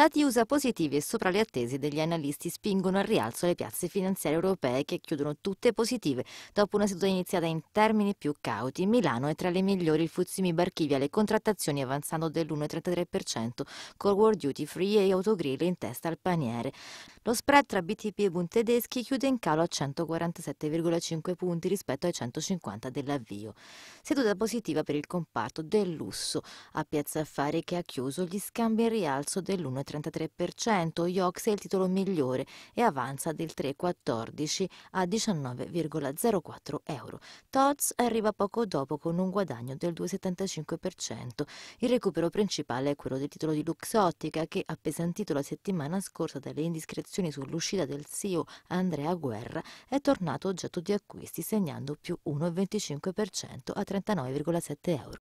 Dati USA positivi e sopra le attese degli analisti spingono al rialzo le piazze finanziarie europee che chiudono tutte positive dopo una seduta iniziata in termini più cauti. Milano è tra le migliori, il Fuzimi Barchivia le contrattazioni avanzando dell'1,33% con World Duty Free e Autogrill in testa al paniere. Lo spread tra BTP e Bund tedeschi chiude in calo a 147,5 punti rispetto ai 150 dell'avvio. Seduta positiva per il comparto del lusso a Piazza Affari che ha chiuso gli scambi in rialzo dell'1,33%. 33%, Iox è il titolo migliore e avanza del 3,14 a 19,04 euro. Tots arriva poco dopo con un guadagno del 2,75%. Il recupero principale è quello del titolo di Luxottica che, appesantito la settimana scorsa dalle indiscrezioni sull'uscita del CEO Andrea Guerra, è tornato oggetto di acquisti segnando più 1,25% a 39,7 euro.